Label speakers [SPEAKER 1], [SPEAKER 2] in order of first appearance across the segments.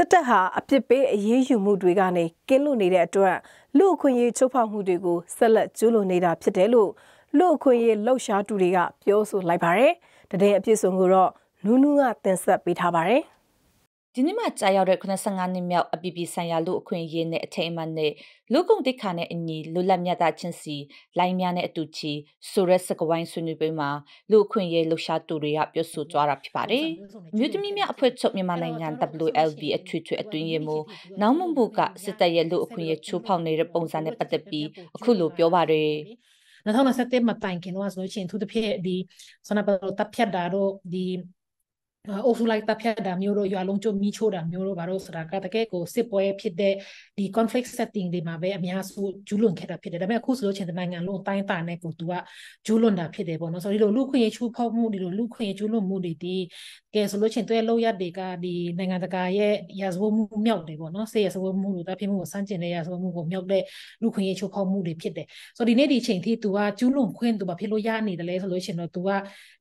[SPEAKER 1] စစ်တပ်ဟာအပြစ်ပေးအရေးယူမှုတွေကနေကင်းလွတ်နေတဲ့အတွက်လူအခွင့်အရေးချိုးဖောက်မှုတွေကိုဆက်လက်ကျူးလွန်နေတာဖြစ်တယ်လို့လူအခွင့်အရေးလှုပ်ရှားသူတွေကပြောဆို လိုက်ပါတယ်။တတဲ့အပြစ်စုံကိုတော့နူးနူးကတင်ဆက်ပေးထားပါတယ်။
[SPEAKER 2] ဒီနေ့မှကြာရောက်တဲ့85နှစ်မြောက်အပြည်ပြည်ဆိုင်ရာလူအခွင့်အရေးနဲ့အထိမ်းအမှတ်နဲ့လူကုန်တိခါနဲ့အညီလူလက်မြတ်သားချင်းစီလိုင်းများနဲ့အတူချီဆိုရက်စကဝိုင်းဆွေးနွေးပွဲမှာလူအခွင့်အရေးလှူရှားသူတွေကပြောဆိုကြတာဖြစ်ပါတယ်။မြို့သမီးများအဖွဲ့ချုပ်မြန်မာနိုင်ငံ WLB အထွေထွေအတွင်းရေးမှူးနောင်မွန်ဘူကစစ်တပ်ရဲ့လူအခွင့်အရေးချိုးဖောက်နေတဲ့ပုံစံနဲ့ပတ်သက်ပြီးအခုလိုပြောပါတယ်။2021မှာတိုင်ခင်တော့
[SPEAKER 1] ဆိုလို့ရှိရင်သူတစ်ဖြစ်ဒီဆန္ဒပြတော့တပ်ဖြတ်တာတော့ဒီအုပ်စုလိုက်တပ်ဖြတ်တာမျိုးတို့ရွာလုံးကျုံမိချိုးတာမျိုးတို့ဘာလို့ဆိုတာကတကယ်ကိုစစ်ပွဲဖြစ်တဲ့ဒီ conflict setting တွေမှာပဲအများစုကျူးလွန်ခဲ့တာဖြစ်တယ်ဒါပေမဲ့အခုဆိုလို့ချင်းနိုင်ငံလုံးတိုင်းတာနဲ့ကိုသူကကျူးလွန်တာဖြစ်တယ်ပေါ့နော်ဆိုတော့ဒီလိုလူခွင့်ရချိုးဖောက်မှုဒီလိုလူခွင့်ရကျူးလွန်မှုတွေဒီကဲဆိုလို့ချင်းတွေ့လောက်ရတွေကဒီနိုင်ငံတကာရဲ့ရာဇဝတ်မှုမြောက်တယ်ပေါ့နော်စေရာဇဝတ်မှုလို့တာဖြစ်မှုကိုစမ်းကျင်တဲ့ရာဇဝတ်မှုကိုမြောက်တဲ့လူခွင့်ရချိုးဖောက်မှုတွေဖြစ်တယ်ဆိုတော့ဒီနေ့ဒီချိန်ထိသူကကျူးလွန်ခွင့်သူဘာဖြစ်လို့ရနေတယ်လဲဆိုလို့ချင်းတော့သူက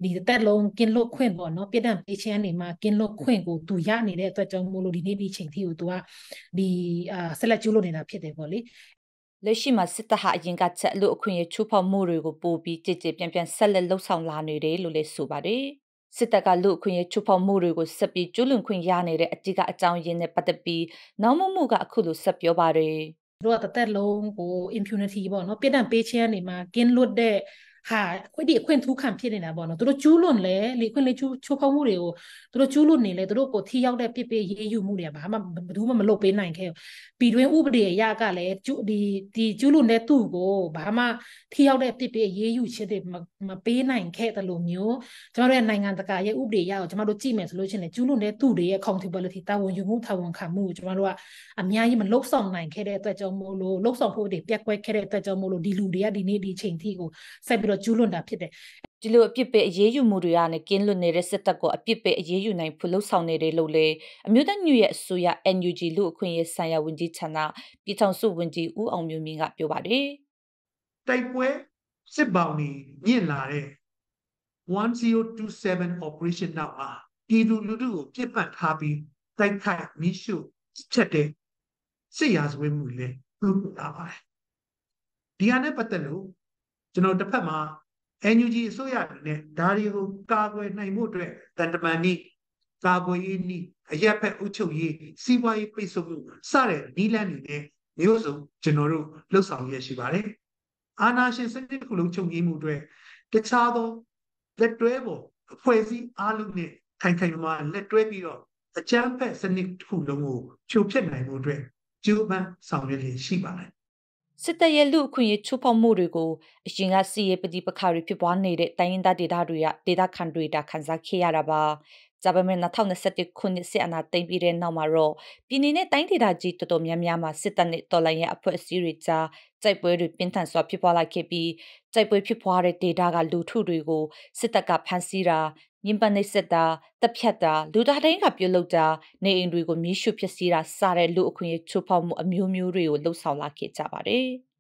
[SPEAKER 1] ဒီတက်လုံးกินလို့ခွင့်ပေါ့နော်ပြစ်ဒဏ်ပေးခြင်းန်းတွေမှာကင်းလွတ်ခွင့်ကိုသူရနေတဲ့အတွက်ကြောင့်မို့လို့ဒီနေ့ဒီချိန်ထိကိုသူကဒီအာဆက်လက်ကျူးလွန်နေတာဖြစ်
[SPEAKER 2] တယ်ပေါ့လေလက်ရှိမှာစစ်တပ်ဟာအရင်ကချက်လို့အခွင့်အရေးချိုးဖောက်မှုတွေကိုပိုပြီးကြည်ကြည်ပြန်ပြန်ဆက်လက်လှုပ်ဆောင်လာနေတယ်လို့လည်းဆိုပါတယ်စစ်တပ်ကလူအခွင့်အရေးချိုးဖောက်မှုတွေကိုဆက်ပြီးကျူးလွန်ခွင့်ရနေတဲ့အတိကအကြောင်းရင်းနဲ့ပတ်သက်ပြီးနောက်မှုမှုကအခုလိုဆက်ပြောပါတယ်
[SPEAKER 1] တို့ကတသက်လုံးကို impunity ပေါ့နော်ပြစ်ဒဏ်ပေးခြင်းအနေမှာကင်းလွတ်တဲ့ဟာခွင့်ဒီအခွင့်ထူးခံဖြစ်နေတာပေါ့နော်သူတို့ကျူးလွန်လဲလေခွင့်လေကျူးချိုးဖောက်မှုတွေကိုသူတို့ကျူးလွန်နေလဲသူတို့ကိုထိရောက်တဲ့ပြစ်ပေးရေးယူမှုတွေကဘာမှဘယ်သူမှမလုပ်ပေးနိုင်ခဲ့ဘူးပြည်တွင်းဥပဒေအရကလည်းကျူးဒီဒီကျူးလွန်တဲ့သူ့ကိုဘာမှထိရောက်တဲ့ပြစ်ပေးရေးယူချက်တွေမပေးနိုင်ခဲ့တယ်လို့မျိုးကျမတို့ရဲ့နိုင်ငံတကာရဲ့ဥပဒေအရကိုကျမတို့ကြည့်မယ်ဆိုလို့ရှိရင်ကျူးလွန်တဲ့သူတွေရဲ့ accountability တာဝန်ယူမှုတာဝန်ခံမှုကိုကျမတို့ကအများကြီးမလုပ်ဆောင်နိုင်ခဲ့တဲ့အတွက်ကြောင့်မို့လို့လုပ်ဆောင်ဖို့တွေပြက်ကွက်ခဲ့တဲ့အတွက်ကြောင့်မို့လို့ဒီလူတွေကဒီနေ့ဒီအချိန်ထိကိုဆက်ပြီးတော့တော့ကျူးလွန်တာ
[SPEAKER 2] ဖြစ်တယ်ဒီလိုအပြစ်ပေးအရေးယူမှုတွေကနေကင်းလွတ်နေတဲ့စစ်တပ်ကိုအပြစ်ပေးအရေးယူနိုင်ဖို့လှုံ့ဆော်နေတယ်လို့လည်းအမျိုးသားညွရဲ့အစိုးရ NUG လူအခွင့်အရေးဆိုင်ရာဝန်ကြီးဌာနပြည်ထောင်စုဝန်ကြီးဦးအောင်မျိုးမင်းကပြောပါတယ်
[SPEAKER 3] တိုက်ပွဲစစ်ဘောင်နေညှင့်လာတဲ့1027 operation နောက်မှာပြည်သူလူထုကိုပြစ်ပတ်ထားပြီးတိုက်ခိုက်မိရှုချက်တဲ့စစ်ရာဇဝတ်မှုတွေလည်းပြုလုပ်လာပါတယ်ဒီဟာနဲ့ပတ်သက်လို့ကျွန်တော်တစ်ဖက်မှာ NUG အစိုးရအနေနဲ့ဒါတွေကိုကာကွယ်နိုင်မှုအတွက်တန်တမန်နည်းကာကွယ်ရေးနည်းအရက်ဖက်အုပ်ချုပ်ရေးစီးပွားရေးပိတ်ဆို့မှုစတဲ့နည်းလမ်းတွေနဲ့မျိုးစုံကျွန်တော်တို့လှုပ်ဆောင်ရရှိပါတယ်။အာဏာရှင်စနစ်တစ်ခုလုံးချုပ်ငြိမ်းမှုအတွက်တခြားသောလက်တွဲပေါ်အဖွဲ့အစည်းအားလုံးနဲ့ခိုင်ခိုင်မာမာ လက်တွဲပြီးတော့အကြမ်းဖက်စနစ်တစ်ခုလုံးကိုချုပ်ဖြတ်နိုင်မှုအတွက်ကြိုးပမ်းဆောင်ရွက်ရရှိပါတယ်
[SPEAKER 2] စစ်တပ်ရဲ့လူအခွင့်အရေးချိုးဖောက်မှုတွေကိုအရင်ကစီရေးပဋိပက္ခတွေဖြစ်ပွားနေတဲ့တိုင်းရင်းသားဒေသတွေကဒေသခံတွေတာခံစားခဲ့ရတာပါကြပါမယ်2021ခုနှစ်စစ်အာဏာသိမ်းပြီးတဲ့နောက်မှာတော့ပြည်내နဲ့တိုင်းဒေသကြီးတော်တော်များများမှာစစ်တပ်နဲ့တော်လှန်ရေးအဖွဲ့အစည်းတွေကြားစိုက်ပွဲတွေပြင်းထန်စွာဖြစ်ပွားလာခဲ့ပြီးစိုက်ပွဲဖြစ်ပွားတဲ့ဒေသကလူထုတွေကိုစစ်တပ်ကဖမ်းဆီးတာညင်ပန်နှိပ်စက်တာတပ်ဖြတ်တာလူသားတိုင်းကပြုတ်လုတာနေအိမ်တွေကိုမြေရှုဖြစ်စီတာစတဲ့လူအခွင့်အရေးချိုးဖောက်မှုအမျိုးမျိုးတွေကိုလှုံ့ဆော်လာခဲ့ကြပါတယ်။